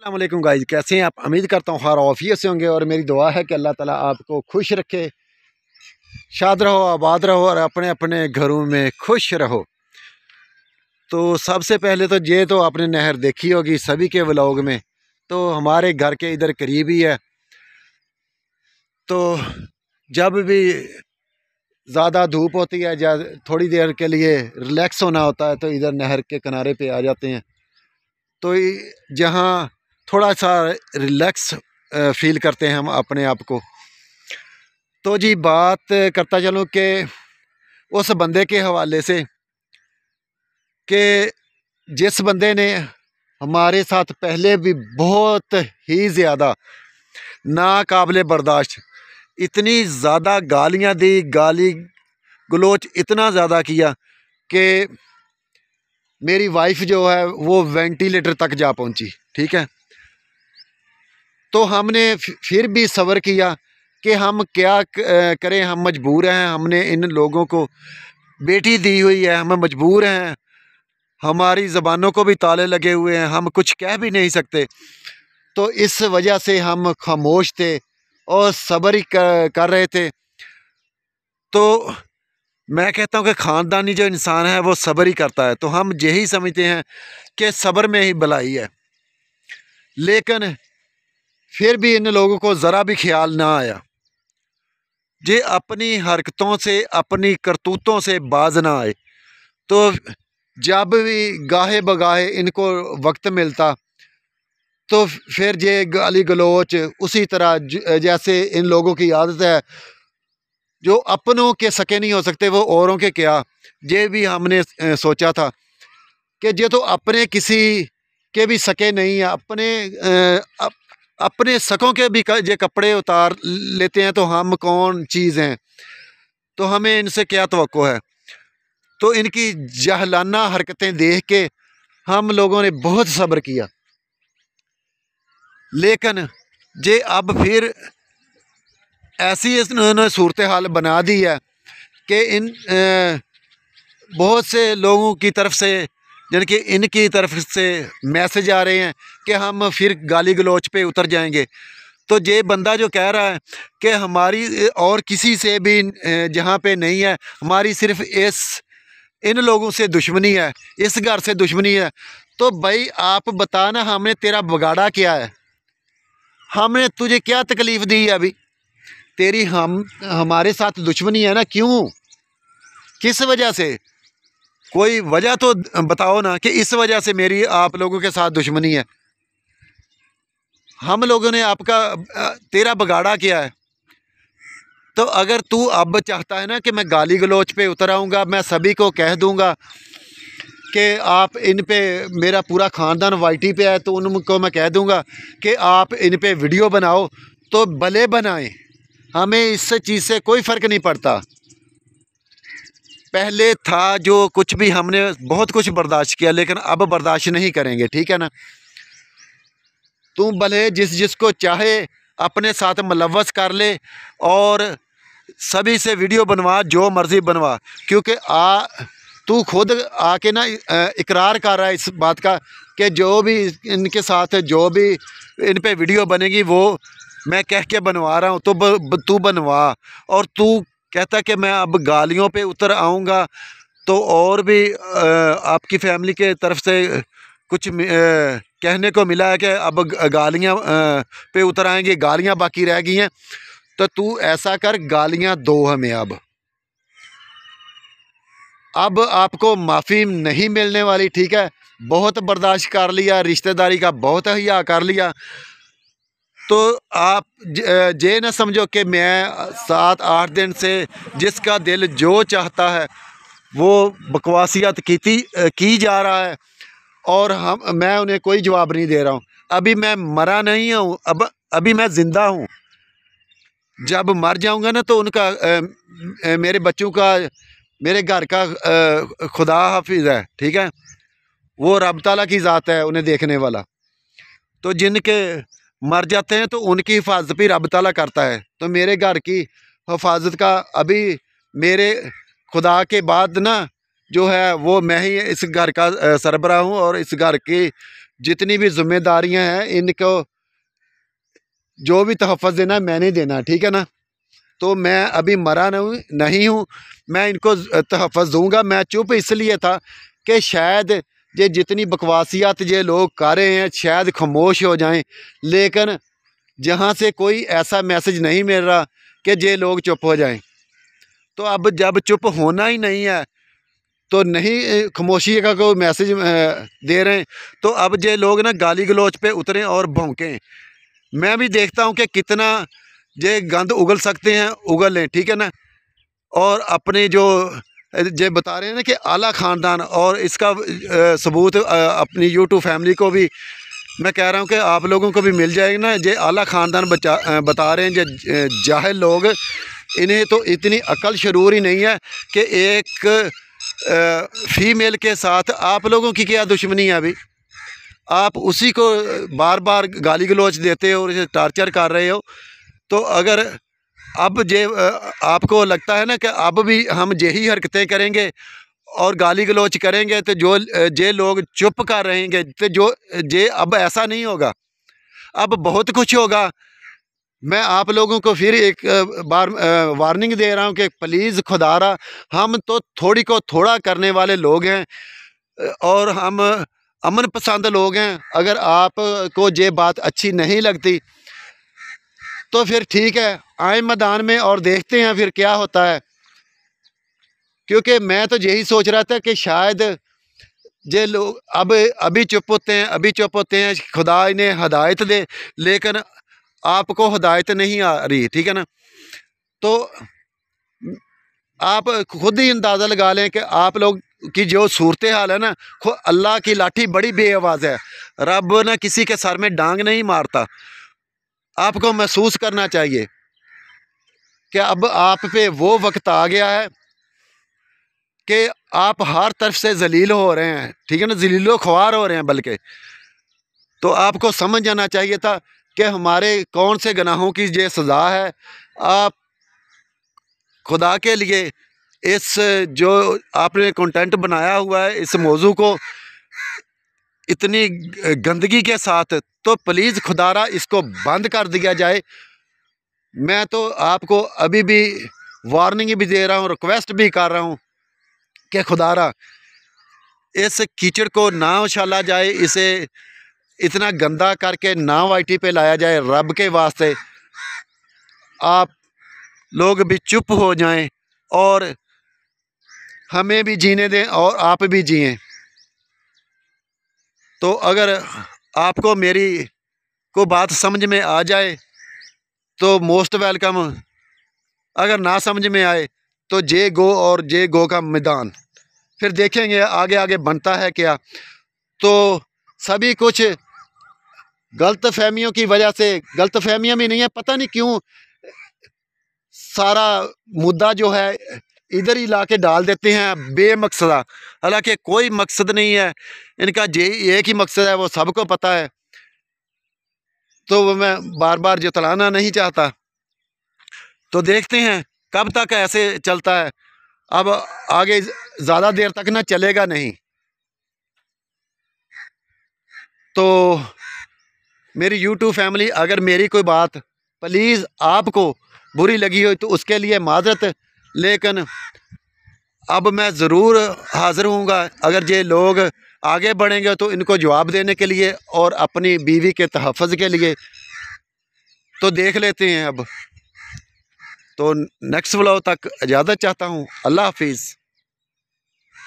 السلام علیکم گائز کیسے ہیں آپ امید کرتا ہوں آفیہ سے ہوں گے اور میری دعا ہے کہ اللہ تعالیٰ آپ کو خوش رکھے شاد رہو آباد رہو اور اپنے اپنے گھروں میں خوش رہو تو سب سے پہلے تو یہ تو آپ نے نہر دیکھی ہوگی سبھی کے ولاگ میں تو ہمارے گھر کے ادھر قریب ہی ہے تو جب بھی زیادہ دھوپ ہوتی ہے تھوڑی دیر کے لیے ریلیکس ہونا ہوتا ہے تو ادھر نہر کے کنارے پہ آ جاتے ہیں تو جہاں تھوڑا سا ریلیکس فیل کرتے ہیں ہم اپنے آپ کو تو جی بات کرتا چلوں کہ اس بندے کے حوالے سے کہ جس بندے نے ہمارے ساتھ پہلے بھی بہت ہی زیادہ ناقابل برداشت اتنی زیادہ گالیاں دی گالی گلوچ اتنا زیادہ کیا کہ میری وائف جو ہے وہ وینٹیلیٹر تک جا پہنچی ٹھیک ہے تو ہم نے پھر بھی صبر کیا کہ ہم کیا کریں ہم مجبور ہیں ہم نے ان لوگوں کو بیٹی دی ہوئی ہے ہم مجبور ہیں ہماری زبانوں کو بھی تالے لگے ہوئے ہیں ہم کچھ کہہ بھی نہیں سکتے تو اس وجہ سے ہم خاموش تھے اور صبر ہی کر رہے تھے تو میں کہتا ہوں کہ خاندانی جو انسان ہے وہ صبر ہی کرتا ہے تو ہم یہی سمجھتے ہیں کہ صبر میں ہی بلائی ہے لیکن پھر بھی ان لوگوں کو ذرا بھی خیال نہ آیا جی اپنی حرکتوں سے اپنی کرتوتوں سے باز نہ آئے تو جب بھی گاہے بگاہے ان کو وقت ملتا تو پھر یہ گالی گلوچ اسی طرح جیسے ان لوگوں کی عادت ہے جو اپنوں کے سکے نہیں ہو سکتے وہ اوروں کے کیا یہ بھی ہم نے سوچا تھا کہ یہ تو اپنے کسی کے بھی سکے نہیں ہیں اپنے اپنے سکوں کے بھی یہ کپڑے اتار لیتے ہیں تو ہم کون چیز ہیں تو ہمیں ان سے کیا توقع ہے تو ان کی جہلانہ حرکتیں دیکھ کے ہم لوگوں نے بہت صبر کیا لیکن جے اب پھر ایسی نے صورتحال بنا دی ہے کہ ان بہت سے لوگوں کی طرف سے یعنی کہ ان کی طرف سے میسج آ رہے ہیں کہ ہم پھر گالی گلوچ پہ اتر جائیں گے تو یہ بندہ جو کہہ رہا ہے کہ ہماری اور کسی سے بھی جہاں پہ نہیں ہے ہماری صرف اس ان لوگوں سے دشمنی ہے اس گھر سے دشمنی ہے تو بھائی آپ بتانا ہم نے تیرا بگاڑا کیا ہے ہم نے تجھے کیا تکلیف دی ہے ابھی تیری ہم ہمارے ساتھ دشمنی ہے نا کیوں کس وجہ سے کوئی وجہ تو بتاؤ نا کہ اس وجہ سے میری آپ لوگوں کے ساتھ دشمنی ہے ہم لوگوں نے آپ کا تیرا بگاڑا کیا ہے تو اگر تو اب چاہتا ہے نا کہ میں گالی گلوچ پہ اتر آؤں گا میں سبھی کو کہہ دوں گا کہ آپ ان پہ میرا پورا خاندان وائٹی پہ ہے تو ان کو میں کہہ دوں گا کہ آپ ان پہ ویڈیو بناؤ تو بلے بنائیں ہمیں اس چیز سے کوئی فرق نہیں پڑتا پہلے تھا جو کچھ بھی ہم نے بہت کچھ برداشت کیا لیکن اب برداشت نہیں کریں گے ٹھیک ہے نا تو بھلے جس جس کو چاہے اپنے ساتھ ملوث کر لے اور سبھی سے ویڈیو بنوا جو مرضی بنوا کیونکہ آ تو خود آ کے نا اقرار کر رہا ہے اس بات کا کہ جو بھی ان کے ساتھ جو بھی ان پہ ویڈیو بنے گی وہ میں کہہ کے بنوا رہا ہوں تو بنوا اور تو کہتا ہے کہ میں اب گالیوں پہ اتر آؤں گا تو اور بھی آپ کی فیملی کے طرف سے کچھ کہنے کو ملا ہے کہ اب گالیاں پہ اتر آئیں گے گالیاں باقی رہ گئی ہیں تو تو ایسا کر گالیاں دو ہمیں اب اب آپ کو معافی نہیں ملنے والی ٹھیک ہے بہت برداشت کر لیا رشتہ داری کا بہت حیا کر لیا تو آپ یہ نہ سمجھو کہ میں سات آٹھ دن سے جس کا دل جو چاہتا ہے وہ بکواست کی جا رہا ہے اور ہم میں انہیں کوئی جواب نہیں دے رہا ہوں ابھی میں مرا نہیں ہوں اب ابھی میں زندہ ہوں جب مر جاؤں گا نا تو ان کا میرے بچوں کا میرے گھر کا خدا حافظ ہے ٹھیک ہے وہ رب تعالیٰ کی ذات ہے انہیں دیکھنے والا تو جن کے مر جاتے ہیں تو ان کی حفاظت بھی رب تعالیٰ کرتا ہے تو میرے گھر کی حفاظت کا ابھی میرے خدا کے بعد نا جو ہے وہ میں ہی اس گھر کا سربراہ ہوں اور اس گھر کی جتنی بھی ذمہ داریاں ہیں ان کو جو بھی تحفظ دینا میں نہیں دینا ٹھیک ہے نا تو میں ابھی مرا نہیں ہوں میں ان کو تحفظ دوں گا میں چپ اس لیے تھا کہ شاید جے جتنی بکواسیات یہ لوگ کر رہے ہیں شاید خاموش ہو جائیں لیکن جہاں سے کوئی ایسا میسج نہیں مل رہا کہ یہ لوگ چپ ہو جائیں تو اب جب چپ ہونا ہی نہیں ہے تو نہیں خاموشی کا کوئی میسج دے رہے ہیں تو اب یہ لوگ نا گالی گلوچ پہ اتریں اور بھونکیں میں بھی دیکھتا ہوں کہ کتنا یہ گند اگل سکتے ہیں اگل لیں ٹھیک ہے نا اور اپنے جو جب بتا رہے ہیں کہ اعلیٰ خاندان اور اس کا ثبوت اپنی یوٹیوب فیملی کو بھی میں کہہ رہا ہوں کہ آپ لوگوں کو بھی مل جائے گا نا یہ اعلیٰ خاندان بتا رہے ہیں جی جاہل لوگ انہیں تو اتنی عقل شرور ہی نہیں ہے کہ ایک فیمیل کے ساتھ آپ لوگوں کی کیا دشمنی ہے ابھی آپ اسی کو بار بار گالی گلوچ دیتے ہو اور اسے ٹارچر کر رہے ہو تو اگر اب جے آپ کو لگتا ہے نا کہ اب بھی ہم یہی حرکتیں کریں گے اور گالی گلوچ کریں گے تو جو جے لوگ چپ کر رہیں گے تو جو جے اب ایسا نہیں ہوگا اب بہت کچھ ہوگا میں آپ لوگوں کو پھر ایک بار وارننگ دے رہا ہوں کہ پلیز خدا را ہم تو تھوڑی کو تھوڑا کرنے والے لوگ ہیں اور ہم امن پسند لوگ ہیں اگر آپ کو یہ بات اچھی نہیں لگتی تو پھر ٹھیک ہے آئیں میدان میں اور دیکھتے ہیں پھر کیا ہوتا ہے کیونکہ میں تو یہی سوچ رہا تھا کہ شاید یہ لوگ اب ابھی چپ ہوتے ہیں ابھی چپ ہوتے ہیں خدا انہیں ہدایت دے لیکن آپ کو ہدایت نہیں آ رہی ٹھیک ہے نا تو آپ خود ہی اندازہ لگا لیں کہ آپ لوگ کی جو صورت حال ہے نا اللہ کی لاٹھی بڑی بے آواز ہے رب نہ کسی کے سر میں ڈانگ نہیں مارتا آپ کو محسوس کرنا چاہیے کہ اب آپ پہ وہ وقت آ گیا ہے کہ آپ ہر طرف سے ذلیل ہو رہے ہیں ٹھیک ہے نا ذلیل و خوار ہو رہے ہیں بلکہ تو آپ کو سمجھ جانا چاہیے تھا کہ ہمارے کون سے گناہوں کی یہ سزا ہے آپ خدا کے لیے اس جو آپ نے کنٹینٹ بنایا ہوا ہے اس موضوع کو اتنی گندگی کے ساتھ تو پلیز خدا را اس کو بند کر دیا جائے میں تو آپ کو ابھی بھی وارننگ بھی دے رہا ہوں ریکویسٹ بھی کر رہا ہوں کہ خدا را اس کیچڑ کو نہ اچھالا جائے اسے اتنا گندا کر کے نہ وائی ٹی پہ لایا جائے رب کے واسطے آپ لوگ بھی چپ ہو جائیں اور ہمیں بھی جینے دیں اور آپ بھی جئیں تو اگر آپ کو میری کو بات سمجھ میں آ جائے تو موسٹ ویلکم اگر نہ سمجھ میں آئے تو جے گو اور جے گو کا میدان پھر دیکھیں گے آگے آگے بنتا ہے کیا تو سبھی کچھ غلط فہمیوں کی وجہ سے غلط فہمیاں بھی نہیں ہیں پتہ نہیں کیوں سارا مدعا جو ہے ادھر ہی لا کے ڈال دیتے ہیں بے مقصدہ حالانکہ کوئی مقصد نہیں ہے ان کا جے ایک ہی مقصد ہے وہ سب کو پتہ ہے تو وہ میں بار بار جتلانا نہیں چاہتا تو دیکھتے ہیں کب تک ایسے چلتا ہے اب آگے زیادہ دیر تک نہ چلے گا نہیں تو میری یوٹیوب فیملی اگر میری کوئی بات پلیز آپ کو بری لگی ہوئی تو اس کے لیے معذرت لیکن اب میں ضرور حاضر ہوں گا اگر یہ لوگ آگے بڑھیں گے تو ان کو جواب دینے کے لیے اور اپنی بیوی کے تحفظ کے لیے تو دیکھ لیتے ہیں اب تو نیکسٹ بلاؤ تک اجازت چاہتا ہوں اللہ حافظ